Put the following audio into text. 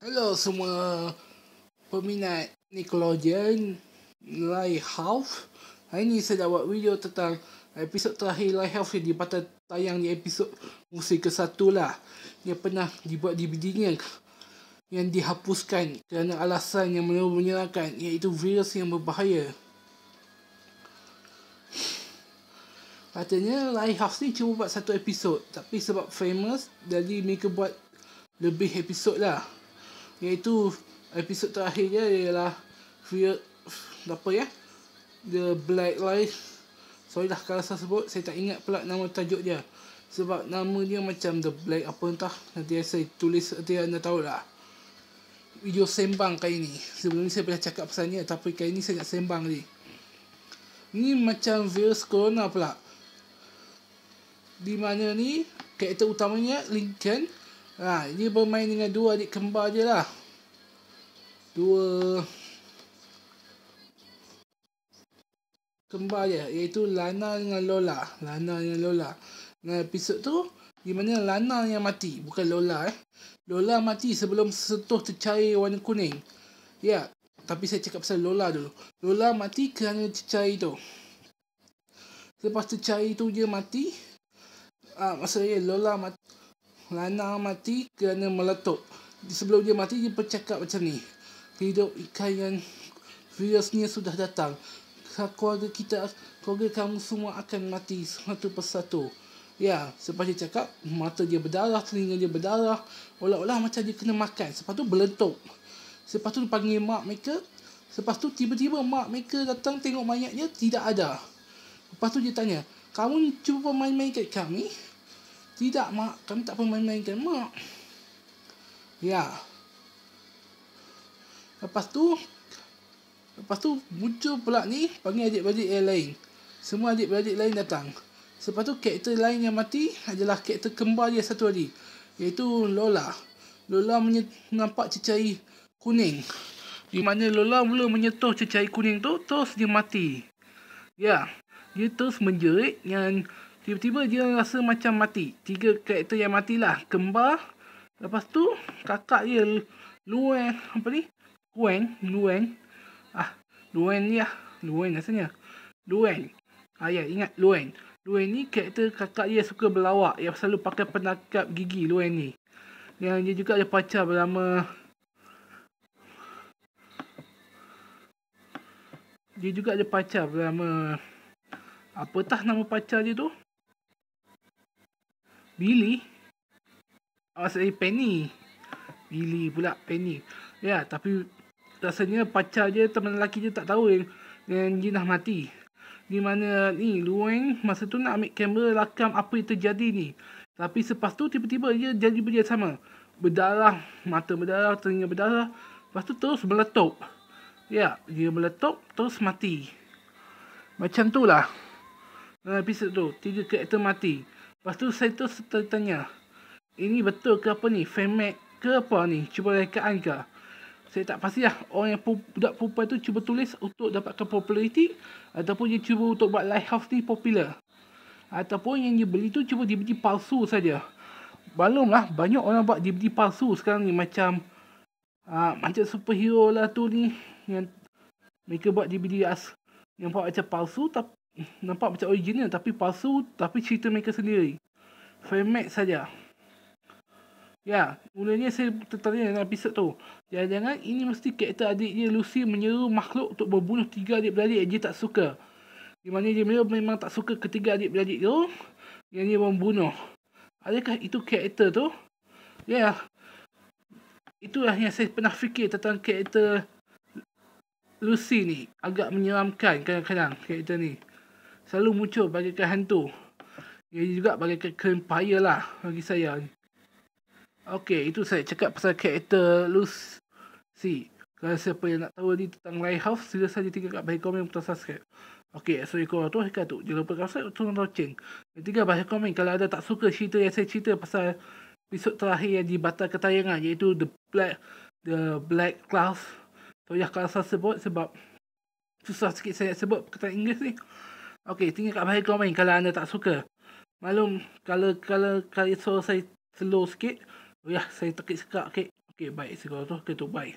Hello semua peminat Nickelodeon Lighthouse. Hari ini saya dah buat video tentang episod terakhir Lighthouse yang dia tayang di episod musim ke-1 lah. Dia pernah dibuat DVD-nya yang dihapuskan kerana alasan yang menyerangkan iaitu virus yang berbahaya. Katanya Lighthouse ni cuma buat satu episod tapi sebab famous jadi mereka buat lebih episod lah iaitu episod terakhirnya ialah Fear apa ya The Black Life Sorry lah kalau saya sebut Saya tak ingat pula nama tajuk dia Sebab nama dia macam The Black apa entah Nanti saya tulis Nanti anda tahu lah Video sembang kali ni Sebelum ni saya pernah cakap pasalnya Tapi kali ni saya nak sembang ni Ni macam virus corona pula Di mana ni Karakter utamanya Lincoln ha, Dia bermain dengan dua adik kembar je lah dua kembar dia iaitu Lana dengan Lola Lana dengan Lola dalam episod tu di mana Lana yang mati bukan Lola eh Lola mati sebelum setuh tercair warna kuning ya yeah. tapi saya cakap pasal Lola dulu Lola mati kerana tercair tu lepas tercair tu dia mati ah, maksudnya Lola mati Lana mati kerana meletup sebelum dia mati dia bercakap macam ni hidup ikan virusnya sudah datang. Keluarga kita, keluarga kamu semua akan mati satu persatu. Ya, sebab dia cakap mata dia berdarah, telinga dia berdarah. Olah-olah macam dia kena makan. Sebab tu berlentuk. Sebab tu panggil mak mereka. Sebab tu tiba-tiba mak mereka datang tengok mayatnya tidak ada. Lepas tu dia tanya, kamu cuba main-main kat kami? Tidak mak, kami tak pernah main-main kat mak. Ya. Lepas tu Lepas tu muncul pula ni Panggil adik adik yang lain Semua adik adik lain datang Lepas tu karakter lain yang mati Adalah karakter kembar dia satu hari, Iaitu Lola Lola menye- nampak cecair kuning Di mana Lola mula menyentuh cecair kuning tu Terus dia mati Ya Dia terus menjerit Dan tiba-tiba dia rasa macam mati Tiga karakter yang matilah Kembar Lepas tu Kakak dia Luar Apa ni Luen, Luen. Ah, Luen ya. Ah, Luen rasanya. Luen. Ah, ya, ingat Luen. Luen ni karakter kakak dia suka berlawak. Dia selalu pakai penakap gigi Luen ni. Dan dia juga ada pacar bernama... Dia juga ada pacar bernama... tah nama pacar dia tu? Billy? Oh, ah, saya Penny. Billy pula, Penny. Ya, tapi rasanya pacar dia teman lelaki je tak tahu yang, yang dia dah mati. Di mana ni Luang masa tu nak ambil kamera rakam apa yang terjadi ni. Tapi selepas tu tiba-tiba dia jadi berjaya sama. Berdarah, mata berdarah, telinga berdarah. Lepas tu terus meletup. Ya, dia meletup terus mati. Macam tu lah. Dalam episod tu, tiga karakter mati. Lepas tu saya terus tertanya. Ini betul ke apa ni? Fan ke apa ni? Cuba rekaan ke? saya tak pasti lah orang yang budak perempuan tu cuba tulis untuk dapatkan populariti ataupun dia cuba untuk buat lighthouse ni popular ataupun yang dia beli tu cuba dibeli palsu saja. Balum lah banyak orang buat dibeli palsu sekarang ni macam uh, macam superhero lah tu ni yang mereka buat dibeli as yang buat macam palsu tapi nampak macam original tapi palsu tapi cerita mereka sendiri. Fan made saja. Ya, mulanya saya tertanya dalam episod tu. Jangan-jangan ini mesti karakter dia Lucy menyeru makhluk untuk membunuh tiga adik-beradik yang dia tak suka. Di mana dia memang tak suka ketiga adik-beradik tu yang dia membunuh. Adakah itu karakter tu? Ya. Yeah. Itulah yang saya pernah fikir tentang karakter Lucy ni. Agak menyeramkan kadang-kadang karakter ni. Selalu muncul bagaikan hantu. Ia juga bagaikan kempaya lah bagi saya ni. Okay, itu saya cakap pasal karakter Lucy. Kalau siapa yang nak tahu lagi tentang Lighthouse, sila saja tinggal kat bahagian komen untuk subscribe. Okay, so ikut orang tu, ikut Jangan lupa kasut, tolong loceng. Dan tiga, bahagian komen. Kalau ada tak suka cerita yang saya cerita pasal episod terakhir yang dibatalkan tayangan, iaitu The Black The Black Class. So, ya, kalau saya sebut sebab susah sikit saya nak sebut perkataan Inggeris ni. Okay, tinggal kat bahagian komen kalau anda tak suka. Malum, kalau kalau kalau so saya slow sikit, Oh ya, saya tekik sekak okey. Okey, baik sekarang tu, kita tu baik.